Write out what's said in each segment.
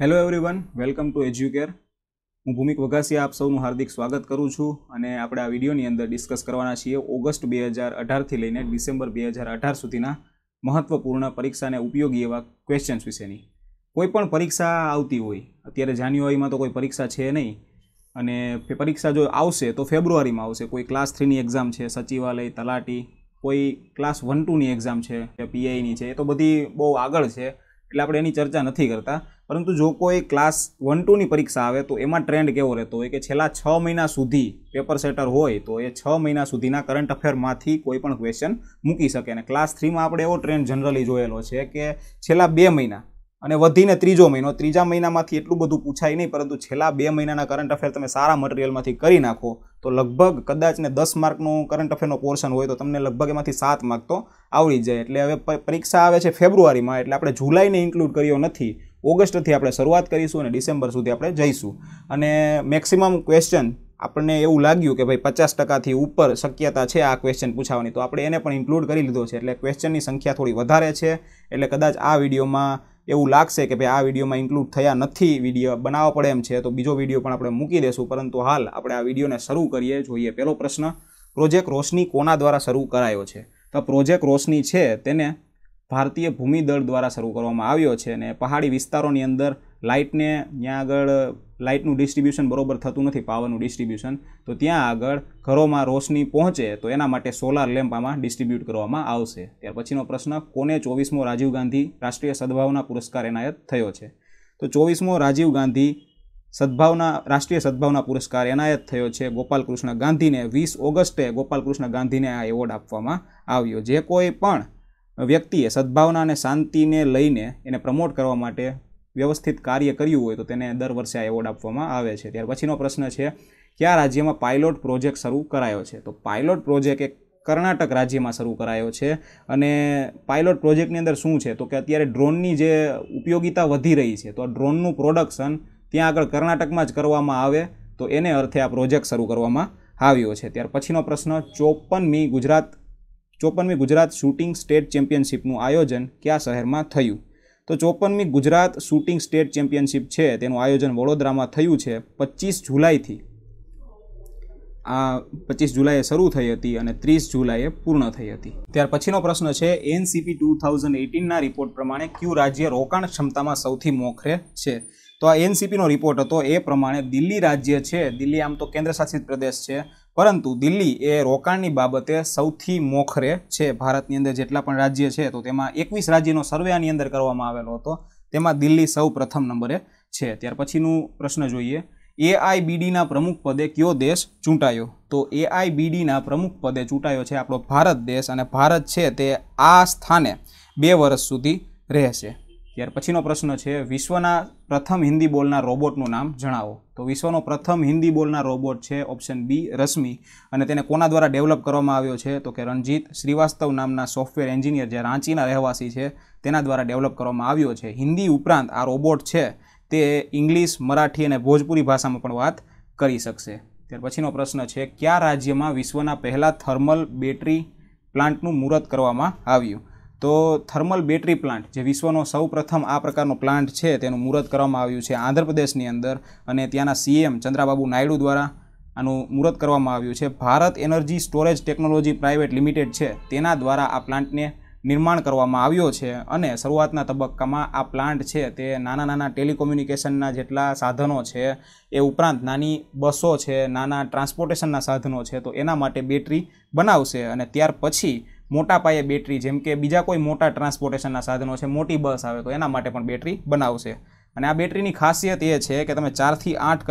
hello everyone welcome to Educare હું ભૂમિક વઘાસિયા આપ સૌનું હાર્દિક સ્વાગત કરું છું અને આપણે આ વિડીયોની અંદર ડિસ્કસ કરવાના છીએ ઓગસ્ટ બે હજાર અઢારથી લઈને ડિસેમ્બર બે હજાર અઢાર સુધીના મહત્વપૂર્ણ પરીક્ષાને ઉપયોગી એવા ક્વેશ્ચન્સ વિશેની કોઈ પણ પરીક્ષા આવતી હોય અત્યારે જાન્યુઆરીમાં તો કોઈ પરીક્ષા છે નહીં અને પરીક્ષા જો આવશે તો ફેબ્રુઆરીમાં આવશે કોઈ ક્લાસ થ્રીની એક્ઝામ છે સચિવાલય તલાટી કોઈ ક્લાસ વન ટુની એક્ઝામ છે પીઆઈની છે એ તો બધી બહુ આગળ છે એટલે આપણે એની ચર્ચા નથી કરતા પરંતુ જો કોઈ ક્લાસ વન ટુની પરીક્ષા આવે તો એમાં ટ્રેન્ડ કેવો રહેતો હોય કે છેલ્લા છ મહિના સુધી પેપર સેટર હોય તો એ છ મહિના સુધીના કરંટ અફેરમાંથી કોઈ પણ ક્વેશ્ચન મૂકી શકે અને ક્લાસ થ્રીમાં આપણે એવો ટ્રેન્ડ જનરલી જોયેલો છે કે છેલ્લા બે મહિના અને વધીને ત્રીજો મહિનો ત્રીજા મહિનામાંથી એટલું બધું પૂછાય નહીં પરંતુ છેલ્લા બે મહિનાના કરંટ અફેર તમે સારા મટીરિયલમાંથી કરી નાખો તો લગભગ કદાચ ને દસ માર્કનો કરંટ અફેરનો પોર્શન હોય તો તમને લગભગ એમાંથી સાત માર્ક તો આવડી જાય એટલે હવે પરીક્ષા આવે છે ફેબ્રુઆરીમાં એટલે આપણે જુલાઈને ઇન્ક્લુડ કર્યો નથી ઓગસ્ટથી આપણે શરૂઆત કરીશું અને ડિસેમ્બર સુધી આપણે જઈશું અને મેક્સિમમ ક્વેશ્ચન આપણને એવું લાગ્યું કે ભાઈ પચાસ ટકાથી ઉપર શક્યતા છે આ ક્વેશ્ચન પૂછાવાની તો આપણે એને પણ ઇન્ક્લુડ કરી લીધો છે એટલે ક્વેશ્ચનની સંખ્યા થોડી વધારે છે એટલે કદાચ આ વિડીયોમાં એવું લાગશે કે ભાઈ આ વિડીયોમાં ઇન્ક્લુડ થયા નથી વિડીયો બનાવવા પડે એમ છે તો બીજો વિડીયો પણ આપણે મૂકી દેશું પરંતુ હાલ આપણે આ વિડીયોને શરૂ કરીએ જોઈએ પહેલો પ્રશ્ન પ્રોજેક્ટ રોશની કોના દ્વારા શરૂ કરાયો છે તો પ્રોજેક્ટ રોશની છે તેને ભારતીય ભૂમિદળ દ્વારા શરૂ કરવામાં આવ્યો છે અને પહાડી વિસ્તારોની અંદર લાઇટને ત્યાં આગળ લાઇટનું ડિસ્ટ્રિબ્યુશન બરોબર થતું નથી પાવરનું ડિસ્ટ્રિબ્યુશન તો ત્યાં આગળ ઘરોમાં રોશની પહોંચે તો એના માટે સોલાર લેમ્પ આમાં ડિસ્ટ્રીબ્યુટ કરવામાં આવશે ત્યાર પછીનો પ્રશ્ન કોને ચોવીસમો રાજીવ ગાંધી રાષ્ટ્રીય સદભાવના પુરસ્કાર એનાયત થયો છે તો ચોવીસમો રાજીવ ગાંધી સદભાવના રાષ્ટ્રીય સદભાવના પુરસ્કાર એનાયત થયો છે ગોપાલકૃષ્ણ ગાંધીને વીસ ઓગસ્ટે ગોપાલકૃષ્ણ ગાંધીને આ એવોર્ડ આપવામાં આવ્યો જે કોઈ પણ વ્યક્તિએ સદ્ભાવના અને શાંતિને લઈને એને પ્રમોટ કરવા માટે વ્યવસ્થિત કાર્ય કર્યું હોય તો તેને દર વર્ષે આ એવોર્ડ આપવામાં આવે છે ત્યાર પછીનો પ્રશ્ન છે કયા રાજ્યમાં પાયલોટ પ્રોજેક્ટ શરૂ કરાયો છે તો પાયલોટ પ્રોજેક્ટ એક કર્ણાટક રાજ્યમાં શરૂ કરાયો છે અને પાયલોટ પ્રોજેક્ટની અંદર શું છે તો કે અત્યારે ડ્રોનની જે ઉપયોગિતા વધી રહી છે તો આ ડ્રોનનું પ્રોડક્શન ત્યાં આગળ કર્ણાટકમાં જ કરવામાં આવે તો એને અર્થે આ પ્રોજેક્ટ શરૂ કરવામાં આવ્યો છે ત્યાર પછીનો પ્રશ્ન મી ગુજરાત ચોપનમી ગુજરાત શૂટિંગ સ્ટેટ ચેમ્પિયનશિપનું આયોજન કયા શહેરમાં થયું તો ચોપનમી ગુજરાત શૂટિંગ સ્ટેટ ચેમ્પિયનશિપ છે તેનું આયોજન વડોદરામાં થયું છે પચીસ જુલાઈથી આ પચીસ જુલાઈએ શરૂ થઈ હતી અને ત્રીસ જુલાઈએ પૂર્ણ થઈ હતી ત્યાર પછીનો પ્રશ્ન છે એનસીપી ટુ થાઉઝન્ડ એટીનના રિપોર્ટ પ્રમાણે ક્યુ રાજ્ય રોકાણ ક્ષમતામાં સૌથી મોખરે છે તો આ એનસીપીનો રિપોર્ટ હતો એ પ્રમાણે દિલ્હી રાજ્ય છે દિલ્હી આમ તો કેન્દ્રશાસિત પ્રદેશ છે પરંતુ દિલ્હી એ રોકાણની બાબતે સૌથી મોખરે છે ભારતની અંદર જેટલા પણ રાજ્ય છે તો તેમાં એકવીસ રાજ્યનો સર્વે આની અંદર કરવામાં આવેલો હતો તેમાં દિલ્હી સૌ પ્રથમ નંબરે છે ત્યાર પછીનું પ્રશ્ન જોઈએ એઆઈબીડીના પ્રમુખ પદે કયો દેશ ચૂંટાયો તો એઆઈબીડીના પ્રમુખ પદે ચૂંટાયો છે આપણો ભારત દેશ અને ભારત છે તે આ સ્થાને બે વર્ષ સુધી રહેશે ત્યાર પછીનો પ્રશ્ન છે વિશ્વના પ્રથમ હિન્દી બોલના રોબોટનું નામ જણાવો તો વિશ્વનો પ્રથમ હિન્દી બોલનાર રોબોટ છે ઓપ્શન બી રશ્મિ અને તેને કોના દ્વારા ડેવલપ કરવામાં આવ્યો છે તો કે રણજીત શ્રીવાસ્તવ નામના સોફ્ટવેર એન્જિનિયર જે રાંચીના રહેવાસી છે તેના દ્વારા ડેવલપ કરવામાં આવ્યો છે હિન્દી ઉપરાંત આ રોબોટ છે તે ઇંગ્લિશ મરાઠી અને ભોજપુરી ભાષામાં પણ વાત કરી શકશે ત્યાર પછીનો પ્રશ્ન છે કયા રાજ્યમાં વિશ્વના પહેલાં થર્મલ બેટરી પ્લાન્ટનું મુહૂર્ત કરવામાં આવ્યું તો થર્મલ બેટરી પ્લાન્ટ જે વિશ્વનો સૌ પ્રથમ આ પ્રકારનો પ્લાન્ટ છે તેનું મુહૂર્ત કરવામાં આવ્યું છે આંધ્રપ્રદેશની અંદર અને ત્યાંના સીએમ ચંદ્રાબાબુ નાયડુ દ્વારા આનું મુહૂર્ત કરવામાં આવ્યું છે Bharat energy storage technology private limited છે તેના દ્વારા આ પ્લાન્ટને નિર્માણ કરવામાં આવ્યો છે અને શરૂઆતના તબક્કામાં આ પ્લાન્ટ છે તે નાના નાના ટેલિકોમ્યુનિકેશનના જેટલા સાધનો છે એ ઉપરાંત નાની બસો છે નાના ટ્રાન્સપોર્ટેશનના સાધનો છે તો એના માટે બેટરી બનાવશે અને ત્યાર પછી મોટા પાયે બેટરી જેમ કે બીજા કોઈ મોટા ટ્રાન્સપોર્ટેશનના સાધનો છે મોટી બસ આવે તો એના માટે પણ બેટરી બનાવશે અને આ બેટરીની ખાસિયત એ છે કે તમે ચારથી આઠ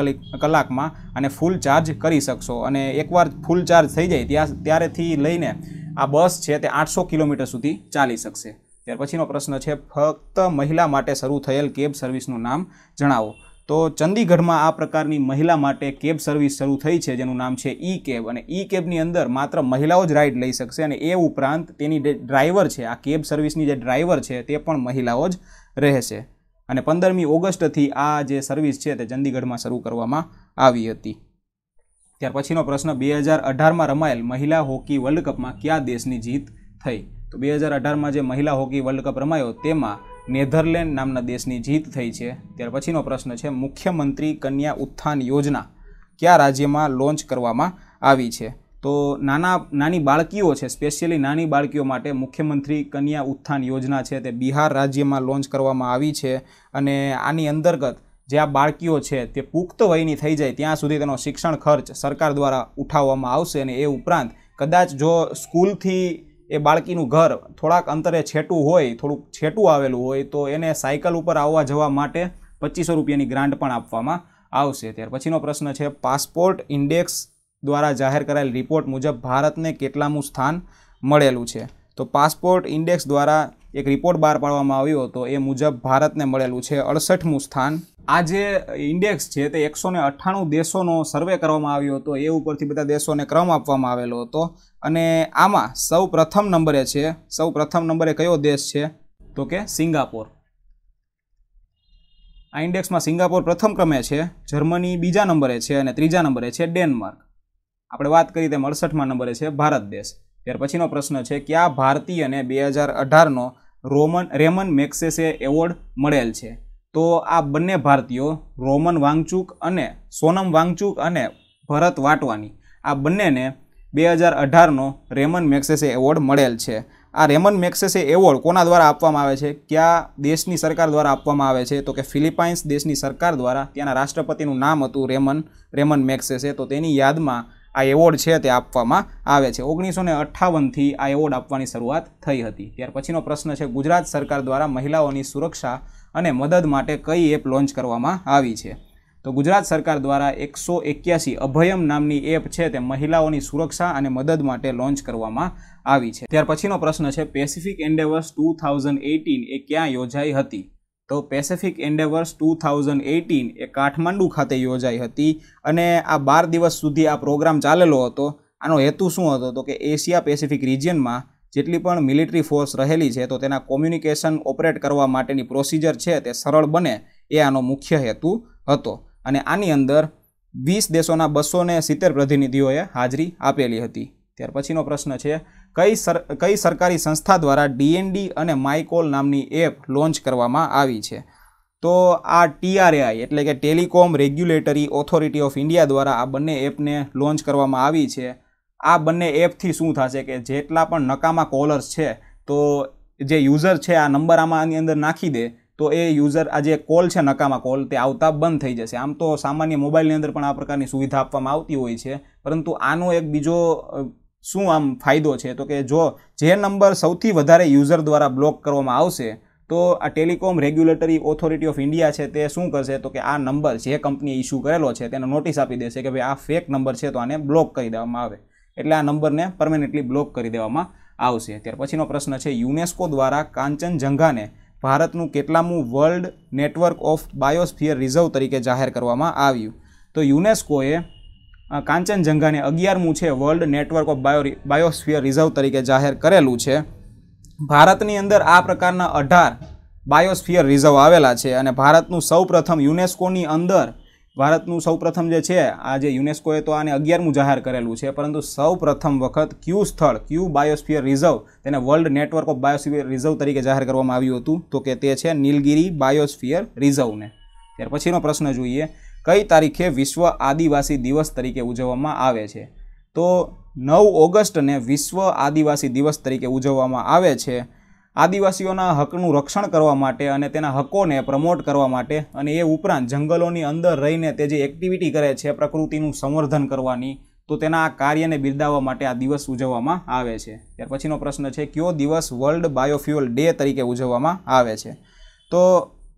કલાકમાં અને ફૂલ ચાર્જ કરી શકશો અને એકવાર ફૂલ ચાર્જ થઈ જાય ત્યાં ત્યારેથી લઈને આ બસ છે તે આઠસો કિલોમીટર સુધી ચાલી શકશે ત્યાર પછીનો પ્રશ્ન છે ફક્ત મહિલા માટે શરૂ થયેલ કેબ સર્વિસનું નામ જણાવો તો ચંદીગઢમાં આ પ્રકારની મહિલા માટે કેબ સર્વિસ શરૂ થઈ છે જેનું નામ છે ઈ કેબ અને ઈ કેબની અંદર માત્ર મહિલાઓ જ રાઈડ લઈ શકશે અને એ ઉપરાંત તેની જે ડ્રાઈવર છે આ કેબ સર્વિસની જે ડ્રાઈવર છે તે પણ મહિલાઓ જ રહેશે અને પંદરમી ઓગસ્ટથી આ જે સર્વિસ છે તે ચંદીગઢમાં શરૂ કરવામાં આવી હતી ત્યાર પછીનો પ્રશ્ન બે હજાર અઢારમાં રમાયેલ મહિલા હોકી વર્લ્ડ કપમાં કયા દેશની જીત થઈ તો બે હજાર અઢારમાં જે મહિલા હોકી વર્લ્ડ કપ રમાયો તેમાં નેધરલેન્ડ નામના દેશની જીત થઈ છે ત્યાર પછીનો પ્રશ્ન છે મુખ્યમંત્રી કન્યા ઉત્થાન યોજના કયા રાજ્યમાં લોન્ચ કરવામાં આવી છે તો નાના નાની બાળકીઓ છે સ્પેશિયલી નાની બાળકીઓ માટે મુખ્યમંત્રી કન્યા ઉત્થાન યોજના છે તે બિહાર રાજ્યમાં લોન્ચ કરવામાં આવી છે અને આની અંતર્ગત જે આ બાળકીઓ છે તે પુખ્ત વયની થઈ જાય ત્યાં સુધી તેનો શિક્ષણ ખર્ચ સરકાર દ્વારા ઉઠાવવામાં આવશે અને એ ઉપરાંત કદાચ જો સ્કૂલથી એ બાળકીનું ઘર થોડાક અંતરે છેટું હોય થોડુંક છેટું આવેલું હોય તો એને સાયકલ ઉપર આવવા જવા માટે પચીસો રૂપિયાની ગ્રાન્ટ પણ આપવામાં આવશે ત્યાર પછીનો પ્રશ્ન છે પાસપોર્ટ ઇન્ડેક્સ દ્વારા જાહેર કરાયેલ રિપોર્ટ મુજબ ભારતને કેટલામું સ્થાન મળેલું છે તો પાસપોર્ટ ઇન્ડેક્સ દ્વારા એક રિપોર્ટ બહાર પાડવામાં આવ્યો હતો એ મુજબ ભારતને મળેલું છે અડસઠમું સ્થાન આ જે ઇન્ડેક્સ છે તે એકસો ને અઠ્ઠાણું દેશોનો સર્વે કરવામાં આવ્યો હતો એ ઉપરથી બધા દેશોને ક્રમ આપવામાં આવેલો હતો અને આમાં સૌ પ્રથમ નંબરે છે સૌ પ્રથમ નંબરે કયો દેશ છે તો કે સિંગાપોર આ ઇન્ડેક્સમાં સિંગાપોર પ્રથમ ક્રમે છે જર્મની બીજા નંબરે છે અને ત્રીજા નંબરે છે ડેનમાર્ક આપણે વાત કરી તેમ અડસઠમાં નંબરે છે ભારત દેશ ત્યાર પછીનો પ્રશ્ન છે કયા ભારતીયને બે હજાર અઢારનો રોમન રેમન મેક્સેસે એવોર્ડ મળેલ છે તો આ બંને ભારતીયો રોમન વાંગચુક અને સોનમ વાંગચુક અને ભરત વાટવાની આ બંનેને બે હજાર અઢારનો રેમન મેક્સેસે એવોર્ડ મળેલ છે આ રેમન મેક્સેસે એવોર્ડ કોના દ્વારા આપવામાં આવે છે કયા દેશની સરકાર દ્વારા આપવામાં આવે છે તો કે ફિલિપાઇન્સ દેશની સરકાર દ્વારા ત્યાંના રાષ્ટ્રપતિનું નામ હતું રેમન રેમન મેક્સેસે તો તેની યાદમાં આ એવોર્ડ છે તે આપવામાં આવે છે ઓગણીસો ને અઠ્ઠાવનથી આ એવોર્ડ આપવાની શરૂઆત થઈ હતી ત્યાર પછીનો પ્રશ્ન છે ગુજરાત સરકાર દ્વારા મહિલાઓની સુરક્ષા અને મદદ માટે કઈ એપ લોન્ચ કરવામાં આવી છે તો ગુજરાત સરકાર દ્વારા એકસો એક્યાસી અભયમ નામની એપ છે તે મહિલાઓની સુરક્ષા અને મદદ માટે લોન્ચ કરવામાં આવી છે ત્યાર પછીનો પ્રશ્ન છે Pacific Endeavours two thousand eighteen એ ક્યાં યોજાઈ હતી તો Pacific Endeavours two thousand eighteen એ કાઠમાંડુ ખાતે યોજાઈ હતી અને આ બાર દિવસ સુધી આ પ્રોગ્રામ ચાલેલો હતો આનો હેતુ શું હતો તો કે એશિયા પેસિફિક રિજિયનમાં જેટલી પણ મિલિટરી ફોર્સ રહેલી છે તો તેના કોમ્યુનિકેશન ઓપરેટ કરવા માટેની પ્રોસિજર છે તે સરળ બને એ આનો મુખ્ય હેતુ હતો અને આની અંદર વીસ દેશોના બસો સિત્તેર પ્રતિનિધિઓએ હાજરી આપેલી હતી ત્યાર પછીનો પ્રશ્ન છે કઈ સર કઈ સરકારી સંસ્થા દ્વારા ડીએનડી અને માયકોલ નામની એપ લોન્ચ કરવામાં આવી છે તો આ ટીઆરએઆઈ એટલે કે telecom regulatory authority of India દ્વારા આ બંને એપને લોન્ચ કરવામાં આવી છે આ બંને એપથી શું થશે કે જેટલા પણ નકામા કોલર્સ છે તો જે યુઝર છે આ નંબર આમાં આની અંદર નાખી દે તો એ યુઝર આ જે કોલ છે નકામા કોલ તે આવતા બંધ થઈ જશે આમ તો સામાન્ય મોબાઈલની અંદર પણ આ પ્રકારની સુવિધા આપવામાં આવતી હોય છે પરંતુ આનો એક બીજો શું આમ ફાયદો છે તો કે જો જે નંબર સૌથી વધારે યુઝર દ્વારા બ્લોક કરવામાં આવશે તો આ telecom regulatory authority of India છે તે શું કરશે તો કે આ નંબર જે કંપનીએ ઇસ્યુ કરેલો છે તેને નોટિસ આપી દેશે કે ભાઈ આ ફેક નંબર છે તો આને બ્લોક કરી દેવામાં આવે એટલે આ નંબરને પરમેનન્ટલી બ્લોક કરી દેવામાં આવશે ત્યાર પછીનો પ્રશ્ન છે યુનેસ્કો દ્વારા કાંચનજંઘાને ભારતનું કેટલામું world network of biosphere reserve તરીકે જાહેર કરવામાં આવ્યું તો યુનેસ્કોએ કાંચનજંઘાને અગિયારમું છે world network of bio biosphere reserve તરીકે જાહેર કરેલું છે ભારતની અંદર આ પ્રકારના અઢાર બાયોસ્ફિયર રિઝર્વ આવેલા છે અને ભારતનું સૌપ્રથમ યુનેસ્કોની અંદર ભારતનું સૌપ્રથમ જે છે આ જે યુનેસ્કોએ તો આને અગિયારમું જાહેર કરેલું છે પરંતુ સૌ પ્રથમ વખત ક્યુ સ્થળ ક્યુ બાયોસ્ફિયર રિઝર્વ તેને world network of biosphere reserve તરીકે જાહેર કરવામાં આવ્યું હતું તો કે તે છે નીલગિરી બાયોસ્ફિયર રિઝર્વને ત્યાર પછીનો પ્રશ્ન જોઈએ કઈ તારીખે વિશ્વ આદિવાસી દિવસ તરીકે ઉજવવામાં આવે છે તો નવ ઓગસ્ટને વિશ્વ આદિવાસી દિવસ તરીકે ઉજવવામાં આવે છે આદિવાસીઓના હકનું રક્ષણ કરવા માટે અને તેના હકોને પ્રમોટ કરવા માટે અને એ ઉપરાંત જંગલોની અંદર રહીને તે જે એક્ટિવિટી કરે છે પ્રકૃતિનું સંવર્ધન કરવાની તો તેના આ કાર્યને બિરદાવવા માટે આ દિવસ ઉજવવામાં આવે છે ત્યાર પછીનો પ્રશ્ન છે કયો દિવસ વર્લ્ડ બાયોફ્યુઅલ ડે તરીકે ઉજવવામાં આવે છે તો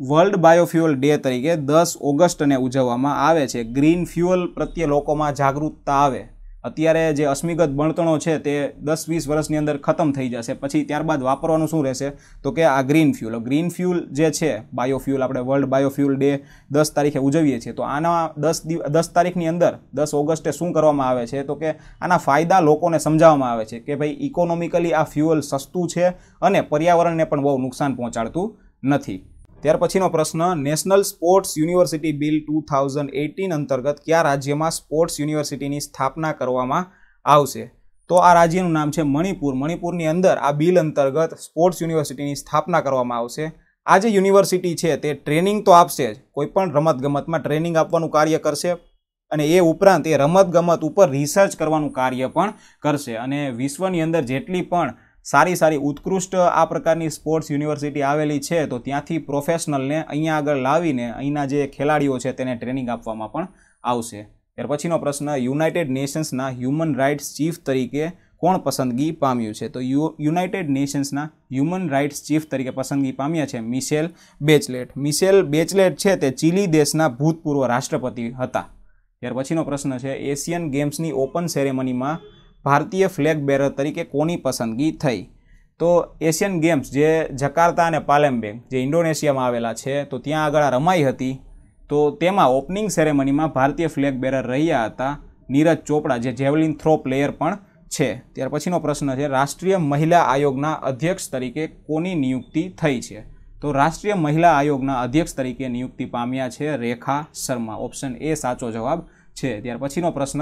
વર્લ્ડ બાયોફ્યુઅલ ડે તરીકે દસ ઓગસ્ટને ઉજવવામાં આવે છે ગ્રીન ફ્યુઅલ પ્રત્યે લોકોમાં જાગૃતતા આવે અત્યારે જે અસ્મિગત બળતણો છે તે દસ વીસ વર્ષની અંદર ખતમ થઈ જશે પછી ત્યારબાદ વાપરવાનું શું રહેશે તો કે આ ગ્રીન ફ્યુલ ગ્રીન ફ્યુલ જે છે બાયોફ્યુલ આપણે વર્લ્ડ બાયોફ્યુઅલ ડે દસ તારીખે ઉજવીએ છીએ તો આના દસ દસ તારીખની અંદર દસ ઓગસ્ટે શું કરવામાં આવે છે તો કે આના ફાયદા લોકોને સમજાવવામાં આવે છે કે ભાઈ ઇકોનોમિકલી આ ફ્યુઅલ સસ્તું છે અને પર્યાવરણને પણ બહુ નુકસાન પહોંચાડતું નથી ત્યાર પછીનો પ્રશ્ન national sports university bill two thousand eighteen અંતર્ગત કયા રાજ્યમાં સ્પોર્ટ્સ યુનિવર્સિટીની સ્થાપના કરવામાં આવશે તો આ રાજ્યનું નામ છે મણિપુર મણિપુરની અંદર આ બિલ અંતર્ગત સ્પોર્ટ્સ યુનિવર્સિટીની સ્થાપના કરવામાં આવશે આ જે યુનિવર્સિટી છે તે ટ્રેનિંગ તો આપશે જ કોઈપણ રમતગમતમાં ટ્રેનિંગ આપવાનું કાર્ય કરશે અને એ ઉપરાંત એ રમતગમત ઉપર રિસર્ચ કરવાનું કાર્ય પણ કરશે અને વિશ્વની અંદર જેટલી પણ સારી સારી ઉત્કૃષ્ટ આ પ્રકારની સ્પોર્ટ્સ યુનિવર્સિટી આવેલી છે તો ત્યાંથી પ્રોફેશનલને અહીંયા આગળ લાવીને અહીંના જે ખેલાડીઓ છે તેને ટ્રેનિંગ આપવામાં પણ આવશે ત્યાર પછીનો પ્રશ્ન યુનાઇટેડ નેશન્સના હ્યુમન રાઇટ્સ ચીફ તરીકે કોણ પસંદગી પામ્યું છે તો યુ યુનાઇટેડ નેશન્સના હ્યુમન રાઇટ્સ ચીફ તરીકે પસંદગી પામ્યા છે મિશેલ બેચલેટ મિશેલ બેચલેટ છે તે ચીલી દેશના ભૂતપૂર્વ રાષ્ટ્રપતિ હતા ત્યાર પછીનો પ્રશ્ન છે એશિયન ગેમ્સની ઓપન સેરેમનીમાં ભારતીય ફ્લેગ બેરર તરીકે કોની પસંદગી થઈ તો એશિયન ગેમ્સ જે જકાર્તા અને પાલેમ્બેંગ જે ઇન્ડોનેશિયામાં આવેલા છે તો ત્યાં આગળ રમાઈ હતી તો તેમાં ઓપનિંગ સેરેમનીમાં ભારતીય ફ્લેગ બેરર રહ્યા હતા નીરજ ચોપડા જે જેવલિન થ્રો પ્લેયર પણ છે ત્યાર પછીનો પ્રશ્ન છે રાષ્ટ્રીય મહિલા આયોગના અધ્યક્ષ તરીકે કોની નિયુક્તિ થઈ છે તો રાષ્ટ્રીય મહિલા આયોગના અધ્યક્ષ તરીકે નિયુક્તિ પામ્યા છે રેખા શર્મા ઓપ્શન એ સાચો જવાબ છે ત્યાર પછીનો પ્રશ્ન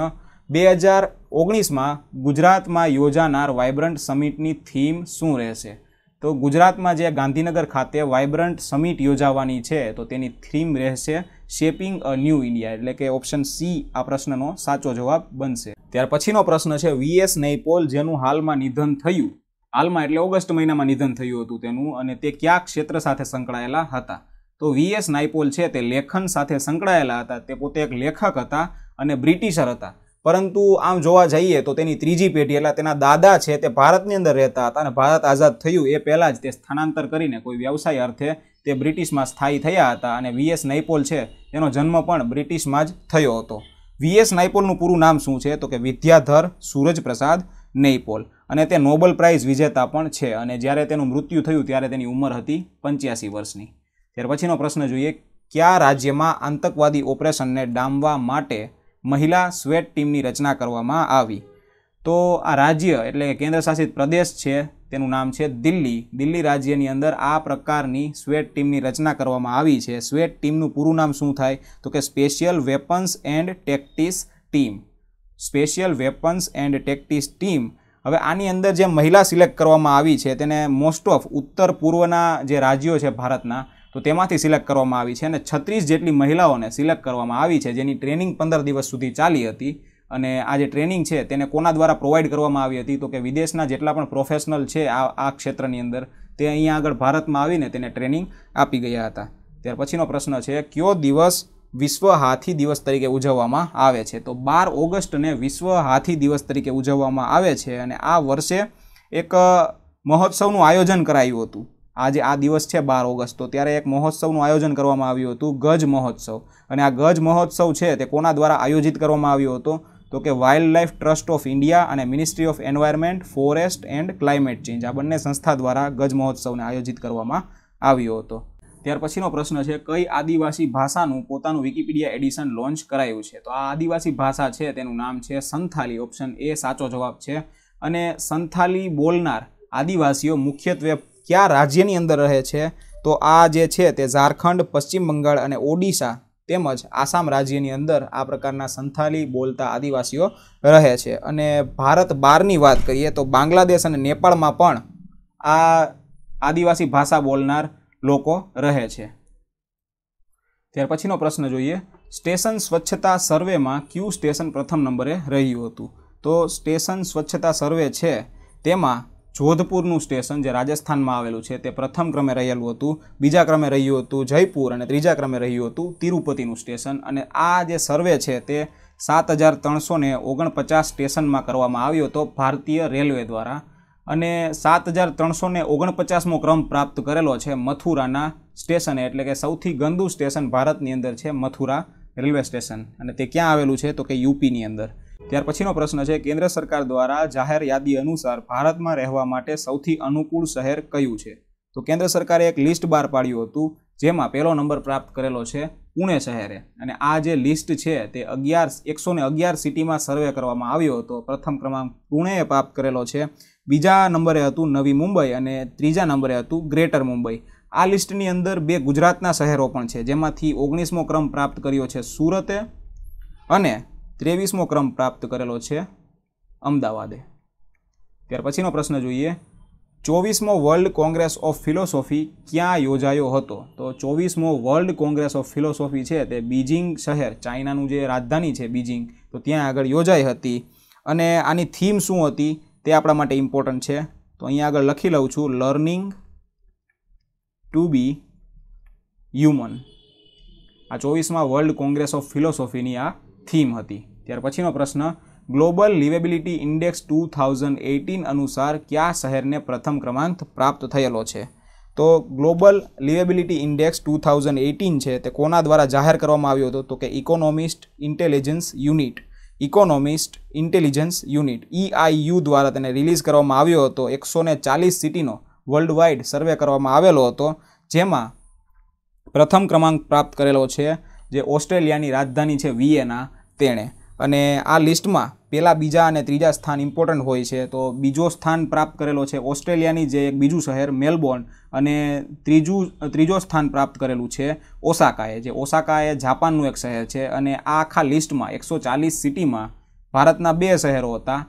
બે હજાર ઓગણીસમાં ગુજરાતમાં યોજાનાર વાઇબ્રન્ટ સમિટની થીમ શું રહેશે તો ગુજરાતમાં જે ગાંધીનગર ખાતે વાઇબ્રન્ટ સમિટ યોજાવાની છે તો તેની થીમ રહેશે શેપિંગ અ ન્યૂ ઇન્ડિયા એટલે કે ઓપ્શન સી આ પ્રશ્નનો સાચો જવાબ બનશે ત્યાર પછીનો પ્રશ્ન છે વીએસ નૈપોલ જેનું હાલમાં નિધન થયું હાલમાં એટલે ઓગસ્ટ મહિનામાં નિધન થયું હતું તેનું અને તે કયા ક્ષેત્ર સાથે સંકળાયેલા હતા તો વીએસ નાઇપોલ છે તે લેખન સાથે સંકળાયેલા હતા તે પોતે એક લેખક હતા અને બ્રિટિશર હતા પરંતુ આમ જોવા જઈએ તો તેની ત્રીજી પેઢી એટલે તેના દાદા છે તે ભારતની અંદર રહેતા હતા અને ભારત આઝાદ થયું એ પહેલાં જ તે સ્થાનાંતર કરીને કોઈ વ્યવસાય અર્થે તે બ્રિટિશમાં સ્થાયી થયા હતા અને વીએસ નૈપોલ છે એનો જન્મ પણ બ્રિટિશમાં જ થયો હતો વીએસ નાઇપોલનું પૂરું નામ શું છે તો કે વિદ્યાધર સૂરજપ્રસાદ નૈપોલ અને તે નોબલ પ્રાઇઝ વિજેતા પણ છે અને જ્યારે તેનું મૃત્યુ થયું ત્યારે તેની ઉંમર હતી પંચ્યાસી વર્ષની ત્યાર પછીનો પ્રશ્ન જોઈએ કયા રાજ્યમાં આતંકવાદી ઓપરેશનને ડામવા માટે મહિલા સ્વેટ ટીમની રચના કરવામાં આવી તો આ રાજ્ય એટલે કે કેન્દ્રશાસિત પ્રદેશ છે તેનું નામ છે દિલ્હી દિલ્હી રાજ્યની અંદર આ પ્રકારની સ્વેટ ટીમની રચના કરવામાં આવી છે સ્વેટ ટીમનું પૂરું નામ શું થાય તો કે special weapons and tactics team special weapons and tactics team હવે આની અંદર જે મહિલા સિલેક્ટ કરવામાં આવી છે તેને મોસ્ટ ઓફ ઉત્તર પૂર્વના જે રાજ્યો છે ભારતના તો તેમાંથી સિલેક્ટ કરવામાં આવી છે અને છત્રીસ જેટલી મહિલાઓને સિલેક્ટ કરવામાં આવી છે જેની ટ્રેનિંગ પંદર દિવસ સુધી ચાલી હતી અને આ જે ટ્રેનિંગ છે તેને કોના દ્વારા પ્રોવાઈડ કરવામાં આવી હતી તો કે વિદેશના જેટલા પણ પ્રોફેશનલ છે આ આ ક્ષેત્રની અંદર તે અહીંયા આગળ ભારતમાં આવીને તેને ટ્રેનિંગ આપી ગયા હતા ત્યાર પછીનો પ્રશ્ન છે કયો દિવસ વિશ્વ હાથી દિવસ તરીકે ઉજવવામાં આવે છે તો બાર ઓગસ્ટને વિશ્વ હાથી દિવસ તરીકે ઉજવવામાં આવે છે અને આ વર્ષે એક મહોત્સવનું આયોજન કરાયું હતું આજે આ દિવસ છે બાર ઓગસ્ટ તો ત્યારે એક મહોત્સવનું આયોજન કરવામાં આવ્યું હતું ગજ મહોત્સવ અને આ ગજ મહોત્સવ છે તે કોના દ્વારા આયોજિત કરવામાં આવ્યો હતો તો કે wildlife trust of India અને ministry of environment forest and climate change આ બંને સંસ્થા દ્વારા ગજ મહોત્સવને આયોજિત કરવામાં આવ્યો હતો ત્યાર પછીનો પ્રશ્ન છે કઈ આદિવાસી ભાષાનું પોતાનું વિકીપીડિયા એડિશન લોન્ચ કરાયું છે તો આ આદિવાસી ભાષા છે તેનું નામ છે સંથાલી ઓપ્શન એ સાચો જવાબ છે અને સંથાલી બોલનાર આદિવાસીઓ મુખ્યત્વે કયા રાજ્યની અંદર રહે છે તો આ જે છે તે ઝારખંડ પશ્ચિમ બંગાળ અને ઓડિશા તેમજ આસામ રાજ્યની અંદર આ પ્રકારના સંથાલી બોલતા આદિવાસીઓ રહે છે અને ભારત બહારની વાત કરીએ તો બાંગ્લાદેશ અને નેપાળમાં પણ આ આદિવાસી ભાષા બોલનાર લોકો રહે છે ત્યાર પછીનો પ્રશ્ન જોઈએ સ્ટેશન સ્વચ્છતા સર્વેમાં ક્યુ સ્ટેશન પ્રથમ નંબરે રહ્યું હતું તો સ્ટેશન સ્વચ્છતા સર્વે છે તેમાં જોધપુરનું સ્ટેશન જે રાજસ્થાનમાં આવેલું છે તે પ્રથમ ક્રમે રહેલું હતું બીજા ક્રમે રહ્યું હતું જયપુર અને ત્રીજા ક્રમે રહ્યું હતું તિરુપતિનું સ્ટેશન અને આ જે સર્વે છે તે સાત હજાર ત્રણસો ને ઓગણપચાસ સ્ટેશનમાં કરવામાં આવ્યો હતો ભારતીય રેલવે દ્વારા અને સાત હજાર ત્રણસો ને ઓગણપચાસમો ક્રમ પ્રાપ્ત કરેલો છે મથુરાના સ્ટેશને એટલે કે સૌથી ગંદુ સ્ટેશન ભારતની અંદર છે મથુરા રેલવે સ્ટેશન અને તે ક્યાં આવેલું છે તો કે યુપીની અંદર ત્યાર પછીનો પ્રશ્ન છે કેન્દ્ર સરકાર દ્વારા જાહેર યાદી અનુસાર ભારતમાં રહેવા માટે સૌથી અનુકૂળ શહેર કયું છે તો કેન્દ્ર સરકારે એક લિસ્ટ બહાર પાડ્યું હતું જેમાં પહેલો નંબર પ્રાપ્ત કરેલો છે પુણે શહેરે અને આ જે લિસ્ટ છે તે અગિયાર એકસો ને અગિયાર સિટીમાં સર્વે કરવામાં આવ્યો હતો પ્રથમ ક્રમાંક પુણેએ પ્રાપ્ત કરેલો છે બીજા નંબરે હતું નવી મુંબઈ અને ત્રીજા નંબરે હતું ગ્રેટર મુંબઈ આ લિસ્ટની અંદર બે ગુજરાતના શહેરો પણ છે જેમાંથી ઓગણીસમો ક્રમ પ્રાપ્ત કર્યો છે સુરતે અને ત્રેવીસમો ક્રમ પ્રાપ્ત કરેલો છે અમદાવાદે ત્યાર પછીનો પ્રશ્ન જોઈએ ચોવીસમો વર્લ્ડ કોંગ્રેસ ઓફ ફિલોસોફી ક્યાં યોજાયો હતો તો ચોવીસમો વર્લ્ડ કોંગ્રેસ ઓફ ફિલોસોફી છે તે બીજિંગ શહેર ચાઇનાનું જે રાજધાની છે બીજિંગ તો ત્યાં આગળ યોજાઈ હતી અને આની થીમ શું હતી તે આપણા માટે ઇમ્પોર્ટન્ટ છે તો અહીંયા આગળ લખી લઉં છું લર્નિંગ ટુ બી હ્યુમન આ ચોવીસમાં વર્લ્ડ કોંગ્રેસ ઓફ ફિલોસોફીની આ થીમ હતી ત્યાર પછીનો પ્રશ્ન global liveability index two thousand eighteen અનુસાર ક્યાં શહેરને પ્રથમ ક્રમાંક પ્રાપ્ત થયેલો છે તો global liveability index two thousand eighteen છે તે કોના દ્વારા જાહેર કરવામાં આવ્યો હતો તો કે Economist Intelligence Unit Economist Intelligence Unit EIU દ્વારા તેને રિલીઝ કરવામાં આવ્યો હતો એકસો ને ચાલીસ સિટીનો વર્લ્ડ વાઇડ સર્વે કરવામાં આવેલો હતો જેમાં પ્રથમ ક્રમાંક પ્રાપ્ત કરેલો છે જે ઓસ્ટ્રેલિયાની રાજધાની છે વિયેના તેણે અને આ લિસ્ટમાં પહેલાં બીજા અને ત્રીજા સ્થાન ઇમ્પોર્ટન્ટ હોય છે તો બીજો સ્થાન પ્રાપ્ત કરેલો છે ઓસ્ટ્રેલિયાની જે એક બીજું શહેર મેલબોર્ન અને ત્રીજું ત્રીજો સ્થાન પ્રાપ્ત કરેલું છે ઓસાકાએ જે ઓસાકાએ જાપાનનું એક શહેર છે અને આ આખા લિસ્ટમાં એકસો ચાલીસ સિટીમાં ભારતના બે શહેરો હતા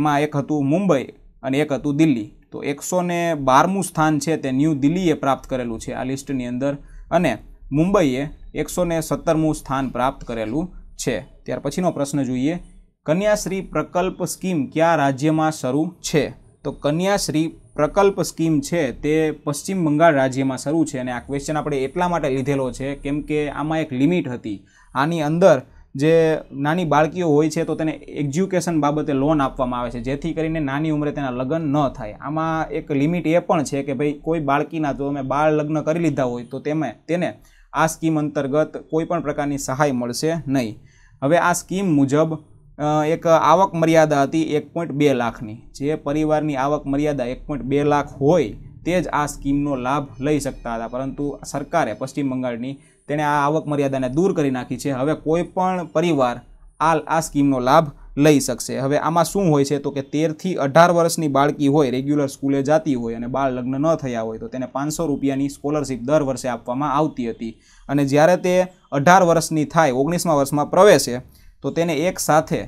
એમાં એક હતું મુંબઈ અને એક હતું દિલ્હી તો એકસો ને બારમું સ્થાન છે તે ન્યૂ દિલ્હીએ પ્રાપ્ત કરેલું છે આ લિસ્ટની અંદર અને મુંબઈએ એકસો ને સત્તરમું સ્થાન પ્રાપ્ત કરેલું છે ત્યાર પછીનો પ્રશ્ન જોઈએ કન્યાશ્રી પ્રકલ્પ સ્કીમ કયા રાજ્યમાં શરૂ છે તો કન્યાશ્રી પ્રકલ્પ સ્કીમ છે તે પશ્ચિમ બંગાળ રાજ્યમાં શરૂ છે અને આ ક્વેશ્ચન આપણે એટલા માટે લીધેલો છે કેમ કે આમાં એક લિમિટ હતી આની અંદર જે નાની બાળકીઓ હોય છે તો તેને એજ્યુકેશન બાબતે લોન આપવામાં આવે છે જેથી કરીને નાની ઉંમરે તેના લગ્ન ન થાય આમાં એક લિમિટ એ પણ છે કે ભાઈ કોઈ બાળકીના જો અમે બાળ લગ્ન કરી લીધા હોય તો તેમાં તેને આ સ્કીમ અંતર્ગત કોઈપણ પ્રકારની સહાય મળશે નહીં હવે આ સ્કીમ મુજબ એક આવક મર્યાદા હતી એક પોઈન્ટ બે લાખની જે પરિવારની આવક મર્યાદા એક પોઈન્ટ બે લાખ હોય તે જ આ સ્કીમનો લાભ લઈ શકતા હતા પરંતુ સરકારે પશ્ચિમ બંગાળની તેણે આ આવક મર્યાદાને દૂર કરી નાખી છે હવે કોઈપણ પરિવાર આ આ સ્કીમનો લાભ લઈ શકશે હવે આમાં શું હોય છે તો કે તેરથી અઢાર વર્ષની બાળકી હોય રેગ્યુલર સ્કૂલે જતી હોય અને બાળ લગ્ન ન થયા હોય તો તેને પાંચસો રૂપિયાની સ્કોલરશિપ દર વર્ષે આપવામાં આવતી હતી અને જ્યારે તે અઢાર વર્ષની થાય ઓગણીસમાં વર્ષમાં પ્રવેશે તો તેને એક સાથે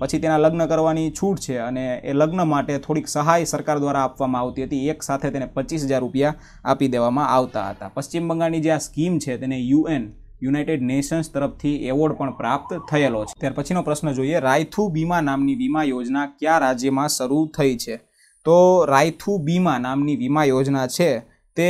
પછી તેના લગ્ન કરવાની છૂટ છે અને એ લગ્ન માટે થોડીક સહાય સરકાર દ્વારા આપવામાં આવતી હતી એક સાથે તેને પચીસ હજાર રૂપિયા આપી દેવામાં આવતા હતા પશ્ચિમ બંગાળની જે આ સ્કીમ છે તેને યુએન યુનાઇટેડ નેશન્સ તરફથી એવોર્ડ પણ પ્રાપ્ત થયેલો છે ત્યાર પછીનો પ્રશ્ન જોઈએ રાયથુ બીમા નામની વીમા યોજના કયા રાજ્યમાં શરૂ થઈ છે તો રાયથુ બીમા નામની વીમા યોજના છે તે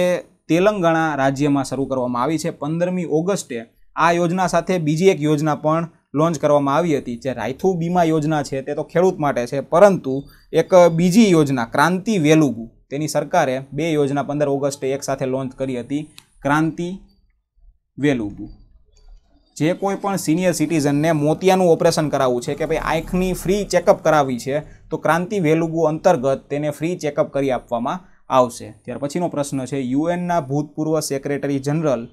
તેલંગાણા રાજ્યમાં શરૂ કરવામાં આવી છે પંદરમી ઓગસ્ટે આ યોજના સાથે બીજી એક યોજના પણ લોન્ચ કરવામાં આવી હતી જે રાયથુ બીમા યોજના છે તે તો ખેડૂત માટે છે પરંતુ એક બીજી યોજના ક્રાંતિ વેલુગુ તેની સરકારે બે યોજના પંદર ઓગસ્ટે એક સાથે લોન્ચ કરી હતી ક્રાંતિ વેલુગુ જે કોઈ પણ સિનિયર સિટીઝનને મોતિયાનું ઓપરેશન કરાવવું છે કે ભાઈ આંખની ફ્રી ચેકઅપ કરાવવી છે તો ક્રાંતિ વેલુગુ અંતર્ગત તેને ફ્રી ચેકઅપ કરી આપવામાં આવશે ત્યાર પછીનો પ્રશ્ન છે યુએનના ભૂતપૂર્વ સેક્રેટરી જનરલ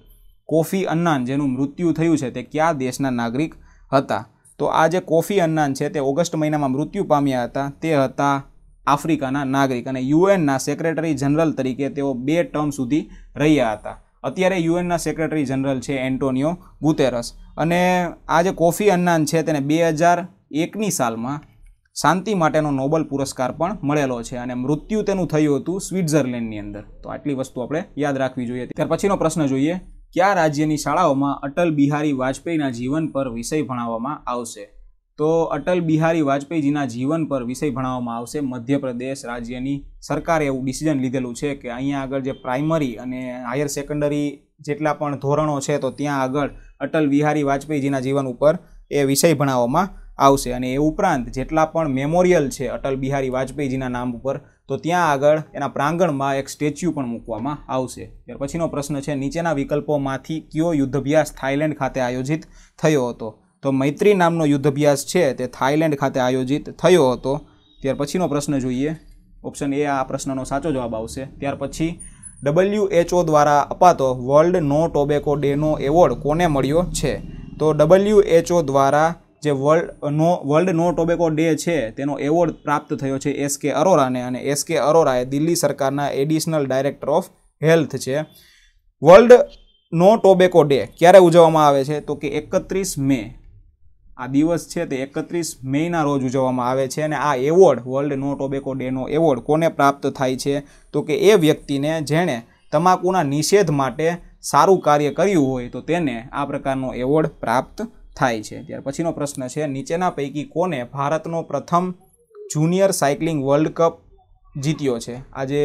કોફી અન્નાન જેનું મૃત્યુ થયું છે તે કયા દેશના નાગરિક હતા તો આ જે કોફી અન્નાન છે તે ઓગસ્ટ મહિનામાં મૃત્યુ પામ્યા હતા તે હતા આફ્રિકાના નાગરિક અને યુએનના સેક્રેટરી જનરલ તરીકે તેઓ બે ટર્મ સુધી રહ્યા હતા અત્યારે યુએનના સેક્રેટરી જનરલ છે એન્ટોનિયો ગુતેરસ અને આ જે કોફી અન્નાન છે તેને બે હજાર એકની સાલમાં શાંતિ માટેનો નોબલ પુરસ્કાર પણ મળેલો છે અને મૃત્યુ તેનું થયું હતું સ્વિટ્ઝરલેન્ડની અંદર તો આટલી વસ્તુ આપણે યાદ રાખવી જોઈએ ત્યાર પછીનો પ્રશ્ન જોઈએ કયા રાજ્યની શાળાઓમાં અટલ બિહારી વાજપેયીના જીવન પર વિષય ભણાવવામાં આવશે તો અટલ બિહારી વાજપેયીજીના જીવન પર વિષય ભણાવવામાં આવશે મધ્યપ્રદેશ રાજ્યની સરકારે એવું ડિસિઝન લીધેલું છે કે અહીંયા આગળ જે પ્રાઇમરી અને હાયર સેકન્ડરી જેટલા પણ ધોરણો છે તો ત્યાં આગળ અટલ બિહારી વાજપેયીજીના જીવન ઉપર એ વિષય ભણાવવામાં આવશે અને એ ઉપરાંત જેટલા પણ મેમોરિયલ છે અટલ બિહારી વાજપેયીજીના નામ ઉપર તો ત્યાં આગળ એના પ્રાંગણમાં એક સ્ટેચ્યુ પણ મૂકવામાં આવશે ત્યાર પછીનો પ્રશ્ન છે નીચેના વિકલ્પોમાંથી કયો યુદ્ધાભ્યાસ થાઇલેન્ડ ખાતે આયોજિત થયો હતો તો મૈત્રી નામનો યુદ્ધાભ્યાસ છે તે થાઇલેન્ડ ખાતે આયોજિત થયો હતો ત્યાર પછીનો પ્રશ્ન જોઈએ ઓપ્શન એ આ પ્રશ્નનો સાચો જવાબ આવશે ત્યાર પછી એચઓ દ્વારા અપાતો વર્લ્ડ નો ટોબેકો ડેનો એવોર્ડ કોને મળ્યો છે તો ડબલ્યુ એચઓ દ્વારા જે વર્લ્ડ નો વર્લ્ડ નો ટોબેકો ડે છે તેનો એવોર્ડ પ્રાપ્ત થયો છે એસ કે અરોરાને અને એસ કે અરોરાએ દિલ્હી સરકારના એડિશનલ ડાયરેક્ટર ઓફ હેલ્થ છે વર્લ્ડ નો ટોબેકો ડે ક્યારે ઉજવવામાં આવે છે તો કે એકત્રીસ મે આ દિવસ છે તે એકત્રીસ મેના રોજ ઉજવવામાં આવે છે અને આ એવોર્ડ વર્લ્ડ નો ટોબેકો ડેનો એવોર્ડ કોને પ્રાપ્ત થાય છે તો કે એ વ્યક્તિને જેણે તમાકુના નિષેધ માટે સારું કાર્ય કર્યું હોય તો તેને આ પ્રકારનો એવોર્ડ પ્રાપ્ત થાય છે ત્યાર પછીનો પ્રશ્ન છે નીચેના પૈકી કોને ભારતનો પ્રથમ જુનિયર સાયકલિંગ વર્લ્ડ કપ જીત્યો છે આજે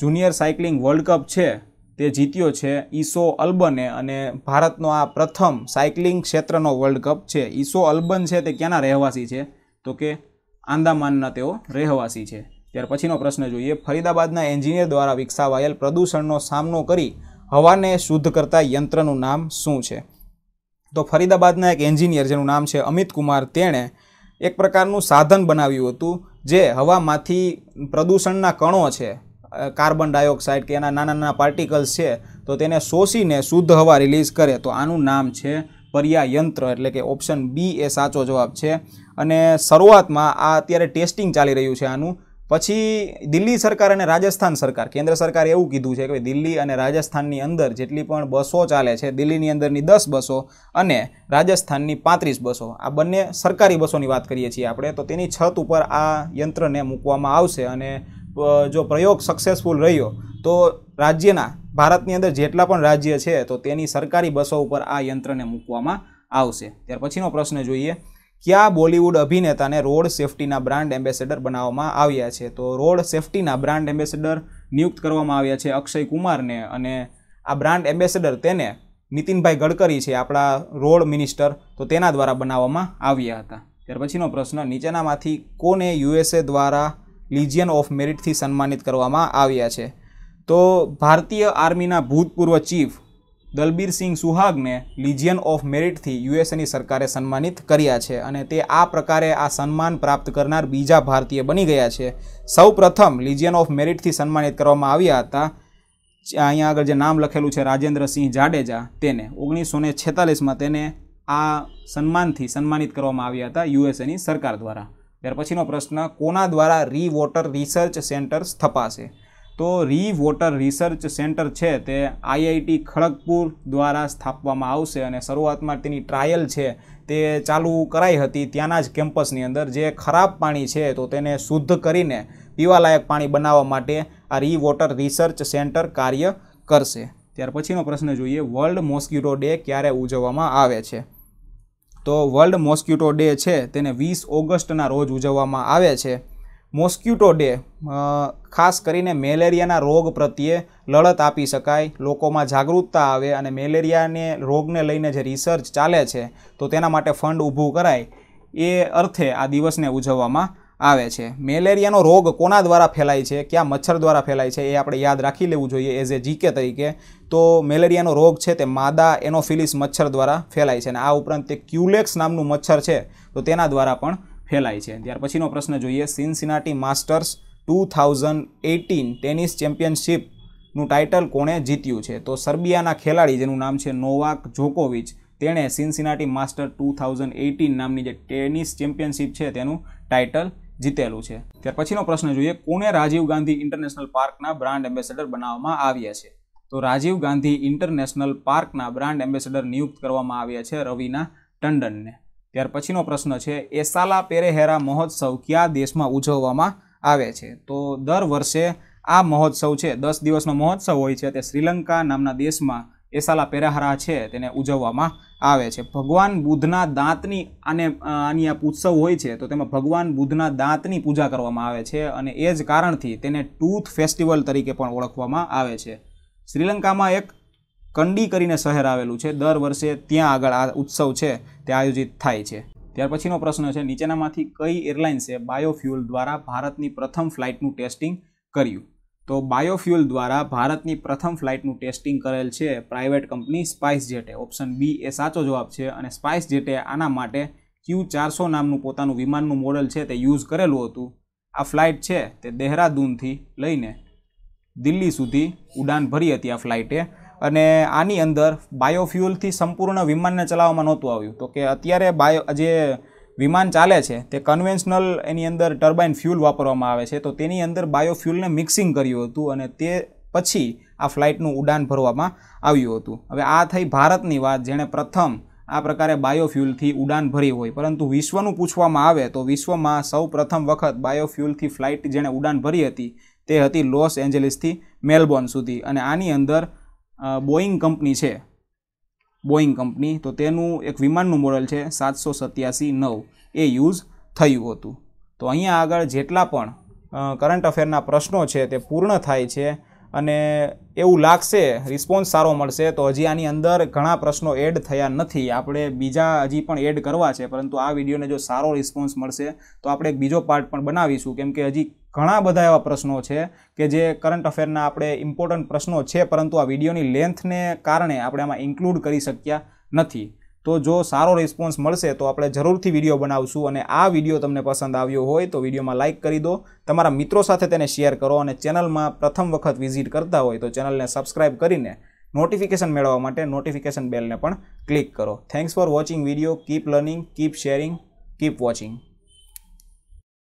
જુનિયર સાયકલિંગ વર્લ્ડ કપ છે તે જીત્યો છે ઈસો અલ્બને અને ભારતનો આ પ્રથમ સાયકલિંગ ક્ષેત્રનો વર્લ્ડ કપ છે ઈસો અલ્બન છે તે ક્યાંના રહેવાસી છે તો કે આંદામાનના તેઓ રહેવાસી છે ત્યાર પછીનો પ્રશ્ન જોઈએ ફરીદાબાદના એન્જિનિયર દ્વારા વિકસાવાયેલ પ્રદૂષણનો સામનો કરી હવાને શુદ્ધ કરતા યંત્રનું નામ શું છે તો ફરીદાબાદના એક એન્જિનિયર જેનું નામ છે અમિત કુમાર તેણે એક પ્રકારનું સાધન બનાવ્યું હતું જે હવામાંથી પ્રદૂષણના કણો છે કાર્બન ડાયોક્સાઇડ કે એના નાના નાના પાર્ટિકલ્સ છે તો તેને શોષીને શુદ્ધ હવા રિલીઝ કરે તો આનું નામ છે પર્યાયંત્ર એટલે કે ઓપ્શન બી એ સાચો જવાબ છે અને શરૂઆતમાં આ અત્યારે ટેસ્ટિંગ ચાલી રહ્યું છે આનું પછી દિલ્હી સરકાર અને રાજસ્થાન સરકાર કેન્દ્ર સરકારે એવું કીધું છે કે દિલ્હી અને રાજસ્થાનની અંદર જેટલી પણ બસો ચાલે છે દિલ્હીની અંદરની દસ બસો અને રાજસ્થાનની પાંત્રીસ બસો આ બંને સરકારી બસોની વાત કરીએ છીએ આપણે તો તેની છત ઉપર આ યંત્રને મૂકવામાં આવશે અને જો પ્રયોગ સક્સેસફુલ રહ્યો તો રાજ્યના ભારતની અંદર જેટલા પણ રાજ્ય છે તો તેની સરકારી બસો ઉપર આ યંત્રને મૂકવામાં આવશે ત્યાર પછીનો પ્રશ્ન જોઈએ કયા બોલિવૂડ અભિનેતાને રોડ સેફટીના બ્રાન્ડ એમ્બેસેડર બનાવવામાં આવ્યા છે તો રોડ સેફટીના બ્રાન્ડ એમ્બેસેડર નિયુક્ત કરવામાં આવ્યા છે અક્ષય કુમારને અને આ બ્રાન્ડ એમ્બેસેડર તેને નીતિનભાઈ ગડકરી છે આપણા રોડ મિનિસ્ટર તો તેના દ્વારા બનાવવામાં આવ્યા હતા ત્યાર પછીનો પ્રશ્ન નીચેનામાંથી કોને યુએસએ દ્વારા લિજિયન ઓફ મેરિટથી સન્માનિત કરવામાં આવ્યા છે તો ભારતીય આર્મીના ભૂતપૂર્વ ચીફ દલબીરસિંહ સુહાગને લિજિયન ઓફ મેરિટથી યુએસએની સરકારે સન્માનિત કર્યા છે અને તે આ પ્રકારે આ સન્માન પ્રાપ્ત કરનાર બીજા ભારતીય બની ગયા છે સૌ પ્રથમ લિજિયન ઓફ મેરિટથી સન્માનિત કરવામાં આવ્યા હતા અહીંયા આગળ જે નામ લખેલું છે રાજેન્દ્રસિંહ જાડેજા તેને ઓગણીસો ને છેતાલીસમાં તેને આ સન્માનથી સન્માનિત કરવામાં આવ્યા હતા યુએસએની સરકાર દ્વારા ત્યાર પછીનો પ્રશ્ન કોના દ્વારા રી વોટર રિસર્ચ સેન્ટર સ્થપાશે તો રી વોટર રિસર્ચ સેન્ટર છે તે આઈઆઈટી ખડગપુર દ્વારા સ્થાપવામાં આવશે અને શરૂઆતમાં તેની ટ્રાયલ છે તે ચાલુ કરાઈ હતી ત્યાંના જ કેમ્પસની અંદર જે ખરાબ પાણી છે તો તેને શુદ્ધ કરીને પીવાલાયક પાણી બનાવવા માટે આ રી વોટર રિસર્ચ સેન્ટર કાર્ય કરશે ત્યાર પછીનો પ્રશ્ન જોઈએ વર્લ્ડ મોસ્કિટો ડે ક્યારે ઉજવવામાં આવે છે તો વર્લ્ડ મોસ્ક્યુટો ડે છે તેને વીસ ઓગસ્ટના રોજ ઉજવવામાં આવે છે મોસ્ક્યુટો ડે ખાસ કરીને મેલેરિયાના રોગ પ્રત્યે લડત આપી શકાય લોકોમાં જાગૃતતા આવે અને મેલેરિયાને રોગને લઈને જે રિસર્ચ ચાલે છે તો તેના માટે ફંડ ઊભું કરાય એ અર્થે આ દિવસને ઉજવવામાં આવે છે મેલેરિયાનો રોગ કોના દ્વારા ફેલાય છે ક્યાં મચ્છર દ્વારા ફેલાય છે એ આપણે યાદ રાખી લેવું જોઈએ એઝ એ જીકે તરીકે તો મેલેરિયાનો રોગ છે તે માદા એનોફિલિસ મચ્છર દ્વારા ફેલાય છે અને આ ઉપરાંત તે ક્યુલેક્સ નામનું મચ્છર છે તો તેના દ્વારા પણ ફેલાય છે ત્યાર પછીનો પ્રશ્ન જોઈએ Cincinnati Masters two thousand eighteen tennis ચેમ્પિયનશિપનું ટાઇટલ કોણે જીત્યું છે તો સર્બિયાના ખેલાડી જેનું નામ છે નોવાક જોકોવિચ તેણે Cincinnati master two thousand eighteen નામની જે ટેનિસ ચેમ્પિયનશિપ છે તેનું ટાઇટલ જીતેલું છે ત્યાર પછીનો પ્રશ્ન જોઈએ કોને રાજીવ ગાંધી ઇન્ટરનેશનલ પાર્કના બ્રાન્ડ એમ્બેસેડર બનાવવામાં આવ્યા છે તો રાજીવ ગાંધી ઇન્ટરનેશનલ પાર્કના બ્રાન્ડ એમ્બેસેડર નિયુક્ત કરવામાં આવ્યા છે રવિના ટંડનને ત્યાર પછીનો પ્રશ્ન છે એસાલા પેરેહેરા મહોત્સવ ક્યાં દેશમાં ઉજવવામાં આવે છે તો દર વર્ષે આ મહોત્સવ છે દસ દિવસનો મહોત્સવ હોય છે તે શ્રીલંકા નામના દેશમાં એ સાલા પેરાહરા છે તેને ઉજવવામાં આવે છે ભગવાન બુદ્ધના દાંતની આને આની આ ઉત્સવ હોય છે તો તેમાં ભગવાન બુદ્ધના દાંતની પૂજા કરવામાં આવે છે અને એ જ કારણથી તેને ટૂથ ફેસ્ટિવલ તરીકે પણ ઓળખવામાં આવે છે શ્રીલંકામાં એક કંડી કરીને શહેર આવેલું છે દર વર્ષે ત્યાં આગળ આ ઉત્સવ છે તે આયોજિત થાય છે ત્યાર પછીનો પ્રશ્ન છે નીચેનામાંથી કઈ એરલાઇન્સે બાયોફ્યુઅલ દ્વારા ભારતની પ્રથમ ફ્લાઇટનું ટેસ્ટિંગ કર્યું તો બાયોફ્યુલ દ્વારા ભારતની પ્રથમ ફ્લાઇટનું ટેસ્ટિંગ કરેલ છે પ્રાઇવેટ કંપની સ્પાઇસ જેટે ઓપ્શન બી એ સાચો જવાબ છે અને સ્પાઇસ જેટે આના માટે ક્યુ ચારસો નામનું પોતાનું વિમાનનું મોડલ છે તે યુઝ કરેલું હતું આ ફ્લાઇટ છે તે દેહરાદૂનથી લઈને દિલ્હી સુધી ઉડાન ભરી હતી આ ફ્લાઇટે અને આની અંદર બાયોફ્યુલથી સંપૂર્ણ વિમાનને ચલાવવામાં નહોતું આવ્યું તો કે અત્યારે બાયો જે વિમાન ચાલે છે તે કન્વેન્શનલ એની અંદર ટર્બાઇન ફ્યુલ વાપરવામાં આવે છે તો તેની અંદર બાયોફ્યુલને મિક્સિંગ કર્યું હતું અને તે પછી આ ફ્લાઇટનું ઉડાન ભરવામાં આવ્યું હતું હવે આ થઈ ભારતની વાત જેણે પ્રથમ આ પ્રકારે બાયોફ્યુલથી ઉડાન ભરી હોય પરંતુ વિશ્વનું પૂછવામાં આવે તો વિશ્વમાં સૌ પ્રથમ વખત બાયોફ્યુલથી ફ્લાઇટ જેણે ઉડાન ભરી હતી તે હતી લોસ એન્જલિસથી મેલબોર્ન સુધી અને આની અંદર બોઈંગ કંપની છે બોઈંગ કંપની તો તેનું એક વિમાનનું મોડલ છે સાતસો સત્યાસી નવ એ યુઝ થયું હતું તો અહીંયા આગળ જેટલા પણ કરંટ અફેરના પ્રશ્નો છે તે પૂર્ણ થાય છે અને એવું લાગશે રિસ્પોન્સ સારો મળશે તો હજી આની અંદર ઘણા પ્રશ્નો એડ થયા નથી આપણે બીજા હજી પણ એડ કરવા છે પરંતુ આ વિડીયોને જો સારો રિસ્પોન્સ મળશે તો આપણે એક બીજો પાર્ટ પણ બનાવીશું કેમ કે હજી ઘણા બધા એવા પ્રશ્નો છે કે જે કરંટ અફેરના આપણે ઇમ્પોર્ટન્ટ પ્રશ્નો છે પરંતુ આ વિડીયોની લેન્થને કારણે આપણે આમાં ઇન્ક્લુડ કરી શક્યા નથી તો જો સારો રિસ્પોન્સ મળશે તો આપણે જરૂરથી વિડીયો બનાવશું અને આ વિડીયો તમને પસંદ આવ્યો હોય તો વિડીયોમાં લાઇક કરી દો તમારા મિત્રો સાથે તેને શેર કરો અને ચેનલમાં પ્રથમ વખત વિઝિટ કરતા હોય તો ચેનલને સબસ્ક્રાઇબ કરીને નોટિફિકેશન મેળવવા માટે નોટિફિકેશન બેલને પણ ક્લિક કરો thanks for watching video keep learning keep sharing keep watching